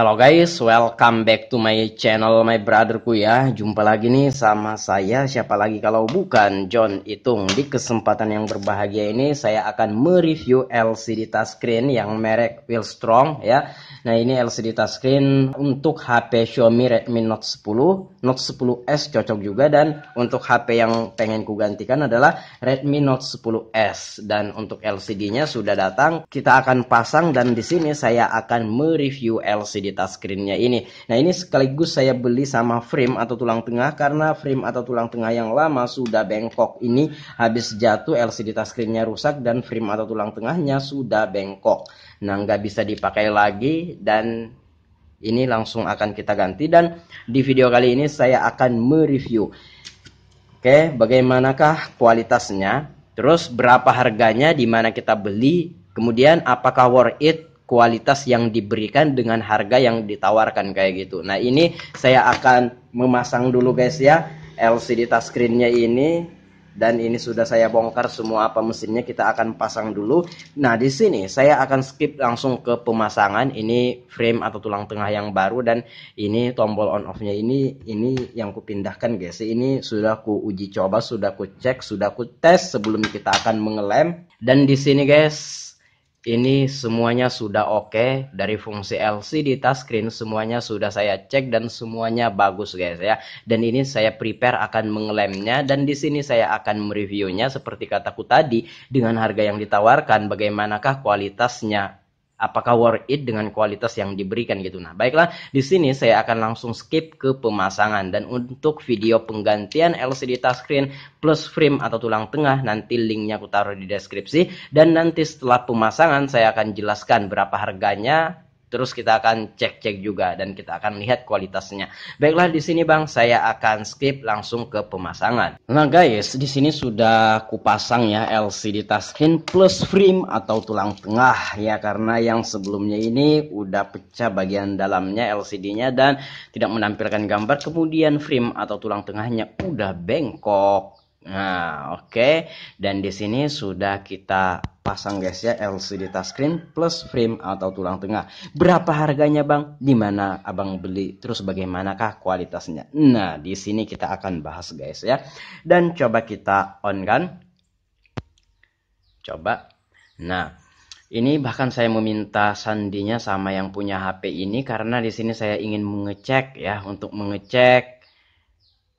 Hello guys, welcome back to my channel my brotherku ya Jumpa lagi nih sama saya siapa lagi kalau bukan John Itung Di kesempatan yang berbahagia ini saya akan mereview LCD touchscreen yang merek Strong ya Nah ini LCD touchscreen untuk HP Xiaomi Redmi Note 10 Note 10s cocok juga dan untuk HP yang pengen ku gantikan adalah Redmi Note 10s Dan untuk LCD nya sudah datang kita akan pasang dan di sini saya akan mereview LCD kita screennya ini. Nah ini sekaligus saya beli sama frame atau tulang tengah karena frame atau tulang tengah yang lama sudah bengkok ini habis jatuh LCD touchscreennya rusak dan frame atau tulang tengahnya sudah bengkok. Nah nggak bisa dipakai lagi dan ini langsung akan kita ganti dan di video kali ini saya akan mereview. Oke, bagaimanakah kualitasnya? Terus berapa harganya, di mana kita beli, kemudian apakah worth it kualitas yang diberikan dengan harga yang ditawarkan kayak gitu. Nah, ini saya akan memasang dulu guys ya LCD touchscreen ini dan ini sudah saya bongkar semua apa mesinnya kita akan pasang dulu. Nah, di sini saya akan skip langsung ke pemasangan. Ini frame atau tulang tengah yang baru dan ini tombol on off-nya ini ini yang kupindahkan guys. Ini sudah ku uji coba, sudah ku cek, sudah ku tes sebelum kita akan mengelem. Dan di sini guys ini semuanya sudah oke okay. dari fungsi LCD touchscreen semuanya sudah saya cek dan semuanya bagus guys ya dan ini saya prepare akan mengelemnya dan di sini saya akan mereviewnya seperti kataku tadi dengan harga yang ditawarkan bagaimanakah kualitasnya apakah worth it dengan kualitas yang diberikan gitu. Nah, baiklah, di sini saya akan langsung skip ke pemasangan dan untuk video penggantian LCD touchscreen plus frame atau tulang tengah nanti linknya aku taruh di deskripsi dan nanti setelah pemasangan saya akan jelaskan berapa harganya Terus kita akan cek-cek juga dan kita akan lihat kualitasnya. Baiklah di sini Bang, saya akan skip langsung ke pemasangan. Nah guys, di sini sudah kupasang ya LCD touchscreen plus frame atau tulang tengah ya karena yang sebelumnya ini udah pecah bagian dalamnya LCD-nya dan tidak menampilkan gambar kemudian frame atau tulang tengahnya udah bengkok Nah, oke. Okay. Dan di sini sudah kita pasang guys ya LCD touchscreen plus frame atau tulang tengah. Berapa harganya, Bang? Di mana Abang beli? Terus bagaimanakah kualitasnya? Nah, di sini kita akan bahas guys ya. Dan coba kita on kan. Coba. Nah, ini bahkan saya meminta sandinya sama yang punya HP ini karena di sini saya ingin mengecek ya untuk mengecek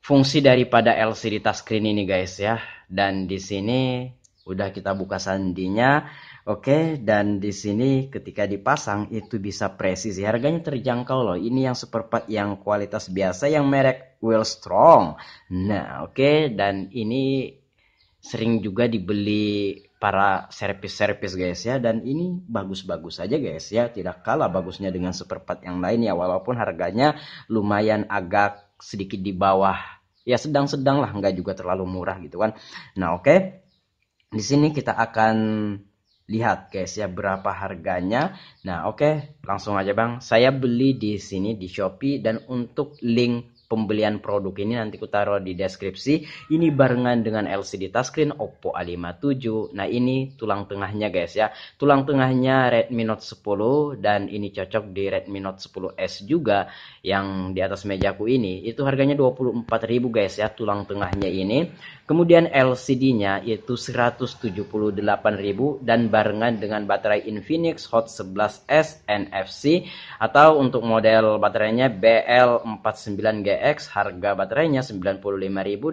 fungsi daripada LCD touchscreen ini guys ya. Dan di sini udah kita buka sandinya. Oke, dan di sini ketika dipasang itu bisa presisi. Harganya terjangkau loh. Ini yang super superpad yang kualitas biasa yang merek Well Strong. Nah, oke dan ini sering juga dibeli para servis-servis guys ya dan ini bagus-bagus saja guys ya tidak kalah bagusnya dengan super superpad yang lain ya walaupun harganya lumayan agak sedikit di bawah ya sedang-sedang lah nggak juga terlalu murah gitu kan nah oke okay. di sini kita akan lihat guys ya berapa harganya nah oke okay. langsung aja bang saya beli di sini di Shopee dan untuk link pembelian produk ini nanti ku taruh di deskripsi. Ini barengan dengan LCD touchscreen Oppo A57. Nah, ini tulang tengahnya guys ya. Tulang tengahnya Redmi Note 10 dan ini cocok di Redmi Note 10S juga yang di atas mejaku ini. Itu harganya 24.000 guys ya tulang tengahnya ini. Kemudian LCD-nya yaitu 178.000 dan barengan dengan baterai Infinix Hot 11S NFC atau untuk model baterainya BL49G DX harga baterainya 95.000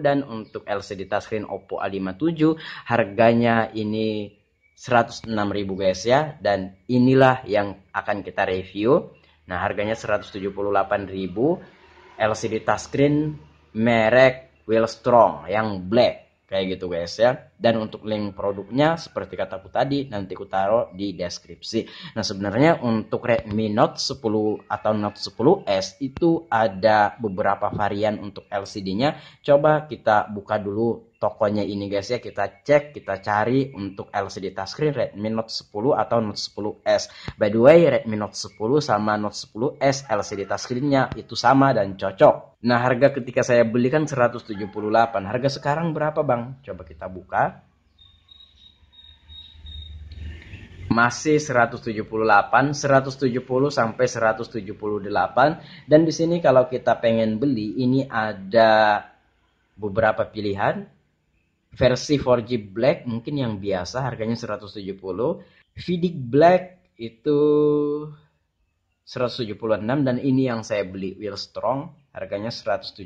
dan untuk LCD touchscreen Oppo A57 harganya ini 106.000 guys ya dan inilah yang akan kita review. Nah, harganya 178.000 LCD touchscreen merek Willstrong yang black kayak gitu guys ya dan untuk link produknya seperti kataku tadi nanti aku taruh di deskripsi nah sebenarnya untuk Redmi Note 10 atau Note 10s itu ada beberapa varian untuk LCD nya coba kita buka dulu tokonya ini guys ya kita cek kita cari untuk LCD touchscreen Redmi Note 10 atau Note 10s by the way Redmi Note 10 sama Note 10s LCD touchscreennya itu sama dan cocok nah harga ketika saya belikan 178 harga sekarang berapa bang coba kita buka masih 178, 170 sampai 178 dan di sini kalau kita pengen beli ini ada beberapa pilihan versi 4G Black mungkin yang biasa harganya 170 Vidic Black itu 176 dan ini yang saya beli Will Strong harganya 178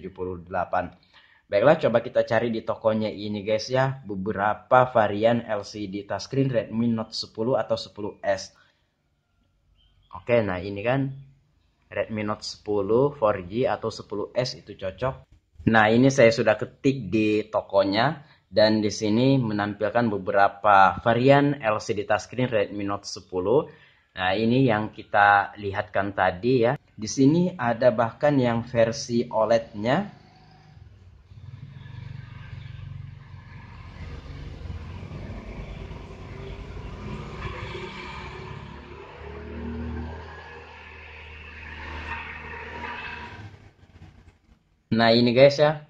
Baiklah coba kita cari di tokonya ini guys ya beberapa varian LCD touchscreen Redmi Note 10 atau 10S Oke nah ini kan Redmi Note 10 4G atau 10S itu cocok Nah ini saya sudah ketik di tokonya dan di sini menampilkan beberapa varian LCD touchscreen Redmi Note 10. Nah, ini yang kita lihatkan tadi ya. Di sini ada bahkan yang versi OLED-nya. Nah, ini guys ya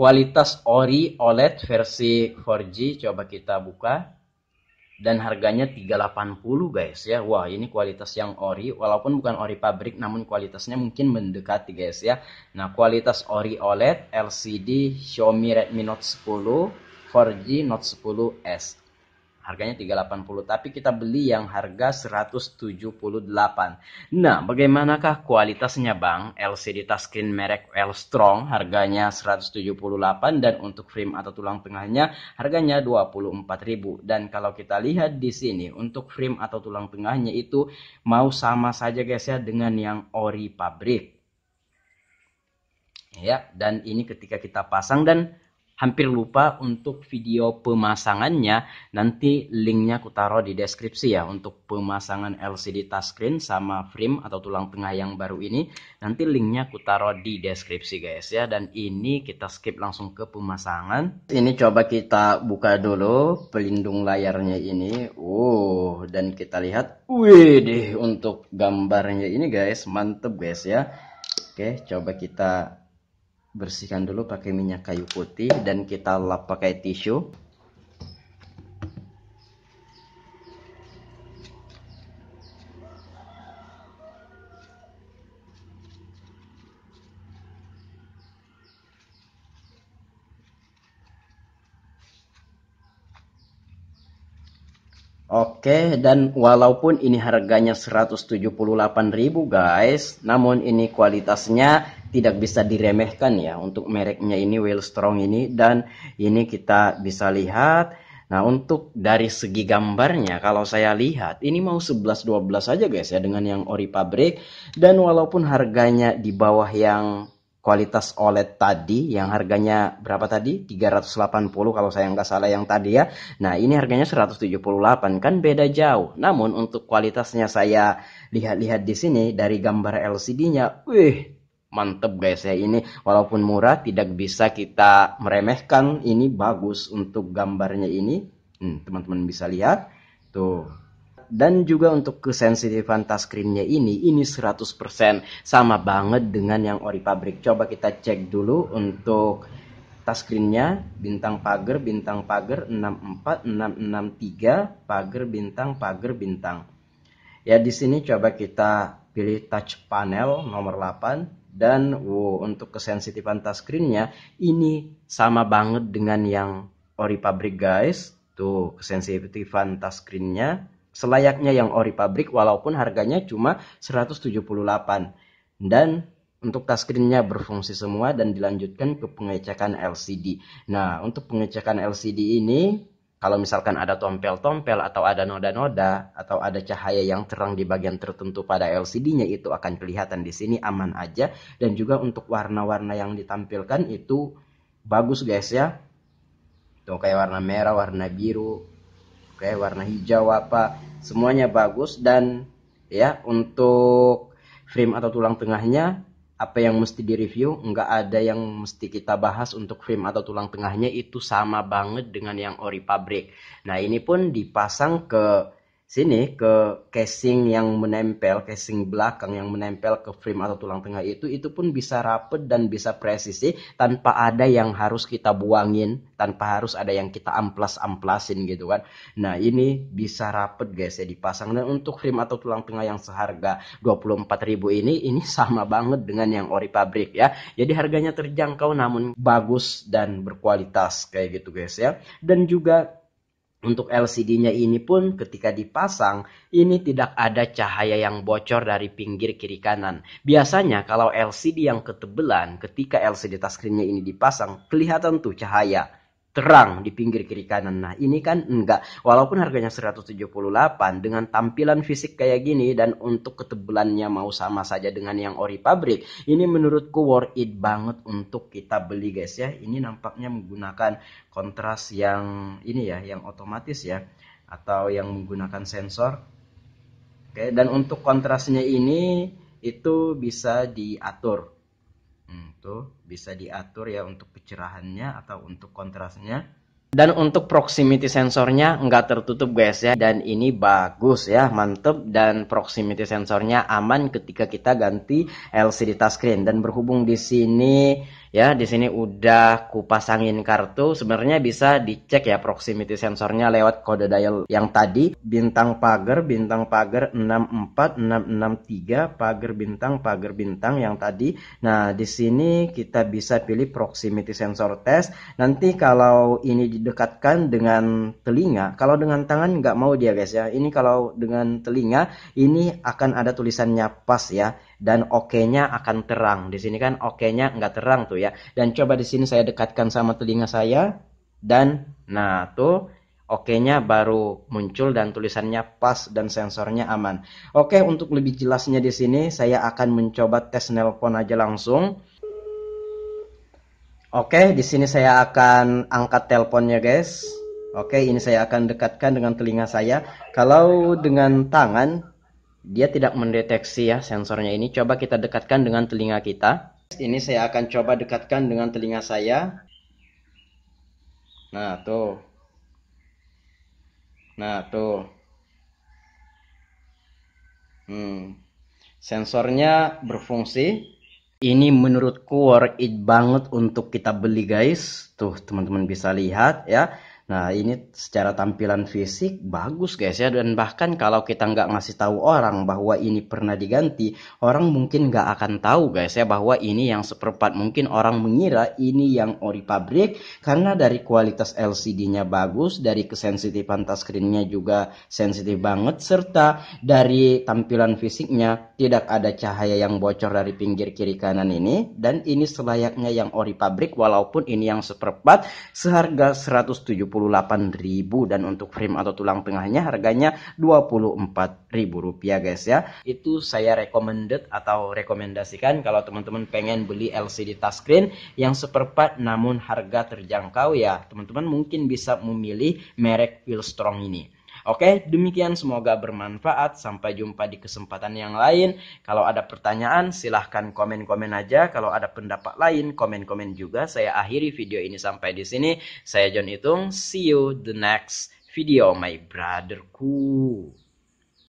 Kualitas ori OLED versi 4G coba kita buka dan harganya 380 guys ya. Wah, ini kualitas yang ori walaupun bukan ori pabrik namun kualitasnya mungkin mendekati guys ya. Nah, kualitas ori OLED LCD Xiaomi Redmi Note 10 4G Note 10s harganya 380 tapi kita beli yang harga 178 nah bagaimanakah kualitasnya bang LCD touchscreen merek L Strong harganya 178 dan untuk frame atau tulang tengahnya harganya 24.000 dan kalau kita lihat di sini untuk frame atau tulang tengahnya itu mau sama saja guys ya dengan yang ori pabrik ya dan ini ketika kita pasang dan hampir lupa untuk video pemasangannya. Nanti linknya aku taruh di deskripsi ya untuk pemasangan LCD touchscreen sama frame atau tulang tengah yang baru ini. Nanti linknya aku taruh di deskripsi guys ya. Dan ini kita skip langsung ke pemasangan. Ini coba kita buka dulu pelindung layarnya ini. Oh dan kita lihat. Wih deh untuk gambarnya ini guys mantep guys ya. Oke coba kita bersihkan dulu pakai minyak kayu putih dan kita lap pakai tisu Oke, dan walaupun ini harganya 178.000 guys, namun ini kualitasnya tidak bisa diremehkan ya untuk mereknya ini well strong ini dan ini kita bisa lihat nah untuk dari segi gambarnya kalau saya lihat ini mau 11 12 aja guys ya dengan yang ori pabrik dan walaupun harganya di bawah yang kualitas OLED tadi yang harganya berapa tadi 380 kalau saya nggak salah yang tadi ya nah ini harganya 178 kan beda jauh namun untuk kualitasnya saya lihat-lihat di sini dari gambar LCD-nya wih mantep guys ya ini walaupun murah tidak bisa kita meremehkan ini bagus untuk gambarnya ini hmm, teman-teman hmm, bisa lihat tuh dan juga untuk kesensitifan touchscreennya ini ini 100% sama banget dengan yang ori pabrik coba kita cek dulu untuk touchscreennya bintang pagar bintang pagar 64 663 pagar bintang pagar bintang ya di sini coba kita pilih touch panel nomor 8 dan wow, untuk kesensitifan touchscreennya ini sama banget dengan yang ori pabrik guys tuh kesensitifan touchscreennya selayaknya yang ori pabrik walaupun harganya cuma 178 dan untuk touchscreennya berfungsi semua dan dilanjutkan ke pengecekan LCD nah untuk pengecekan LCD ini kalau misalkan ada tompel-tompel atau ada noda-noda atau ada cahaya yang terang di bagian tertentu pada LCD-nya itu akan kelihatan di sini aman aja dan juga untuk warna-warna yang ditampilkan itu bagus guys ya. Tuh kayak warna merah, warna biru, kayak warna hijau apa, semuanya bagus dan ya untuk frame atau tulang tengahnya apa yang mesti direview, nggak ada yang mesti kita bahas untuk frame atau tulang tengahnya itu sama banget dengan yang ori pabrik. Nah ini pun dipasang ke sini ke casing yang menempel, casing belakang yang menempel ke frame atau tulang tengah itu, itu pun bisa rapet dan bisa presisi tanpa ada yang harus kita buangin, tanpa harus ada yang kita amplas-amplasin gitu kan. Nah ini bisa rapet guys ya dipasang. Dan untuk frame atau tulang tengah yang seharga 24.000 ini, ini sama banget dengan yang ori pabrik ya. Jadi harganya terjangkau namun bagus dan berkualitas kayak gitu guys ya. Dan juga untuk LCD-nya ini pun ketika dipasang, ini tidak ada cahaya yang bocor dari pinggir kiri kanan. Biasanya kalau LCD yang ketebelan, ketika LCD touchscreen-nya ini dipasang, kelihatan tuh cahaya terang di pinggir kiri kanan. Nah ini kan enggak. Walaupun harganya 178 dengan tampilan fisik kayak gini dan untuk ketebalannya mau sama saja dengan yang ori pabrik. Ini menurutku worth it banget untuk kita beli guys ya. Ini nampaknya menggunakan kontras yang ini ya yang otomatis ya. Atau yang menggunakan sensor. Oke dan untuk kontrasnya ini itu bisa diatur Hmm, tuh bisa diatur ya untuk pencerahannya atau untuk kontrasnya. Dan untuk proximity sensornya nggak tertutup guys ya. Dan ini bagus ya, mantep. Dan proximity sensornya aman ketika kita ganti LCD touchscreen. Dan berhubung di sini ya di sini udah kupasangin kartu sebenarnya bisa dicek ya proximity sensornya lewat kode dial yang tadi bintang pagar bintang pagar 64663 pagar bintang pagar bintang yang tadi nah di sini kita bisa pilih proximity sensor test nanti kalau ini didekatkan dengan telinga kalau dengan tangan nggak mau dia guys ya ini kalau dengan telinga ini akan ada tulisannya pas ya dan oke-nya okay akan terang. Di sini kan oke-nya okay nggak terang tuh ya. Dan coba di sini saya dekatkan sama telinga saya dan nah tuh oke-nya okay baru muncul dan tulisannya pas dan sensornya aman. Oke, okay, untuk lebih jelasnya di sini saya akan mencoba tes nelpon aja langsung. Oke, okay, di sini saya akan angkat teleponnya guys. Oke, ini saya akan dekatkan dengan telinga saya. Kalau dengan tangan dia tidak mendeteksi ya sensornya ini. Coba kita dekatkan dengan telinga kita. Ini saya akan coba dekatkan dengan telinga saya. Nah, tuh. Nah, tuh. Hmm. Sensornya berfungsi. Ini menurutku worth it banget untuk kita beli guys. Tuh, teman-teman bisa lihat ya Nah ini secara tampilan fisik bagus guys ya dan bahkan kalau kita nggak ngasih tahu orang bahwa ini pernah diganti orang mungkin nggak akan tahu guys ya bahwa ini yang seperempat mungkin orang mengira ini yang ori pabrik karena dari kualitas LCD-nya bagus dari kesensitifan touchscreen-nya juga sensitif banget serta dari tampilan fisiknya tidak ada cahaya yang bocor dari pinggir kiri kanan ini dan ini selayaknya yang ori pabrik walaupun ini yang seperempat seharga 170 28.000 dan untuk frame atau tulang tengahnya harganya 24.000 rupiah guys ya. Itu saya recommended atau rekomendasikan kalau teman-teman pengen beli LCD touchscreen yang seperempat namun harga terjangkau ya teman-teman mungkin bisa memilih merek Feel Strong ini. Oke, demikian semoga bermanfaat. Sampai jumpa di kesempatan yang lain. Kalau ada pertanyaan, silahkan komen-komen aja. Kalau ada pendapat lain, komen-komen juga. Saya akhiri video ini sampai di sini. Saya John Itung. See you the next video, my brotherku.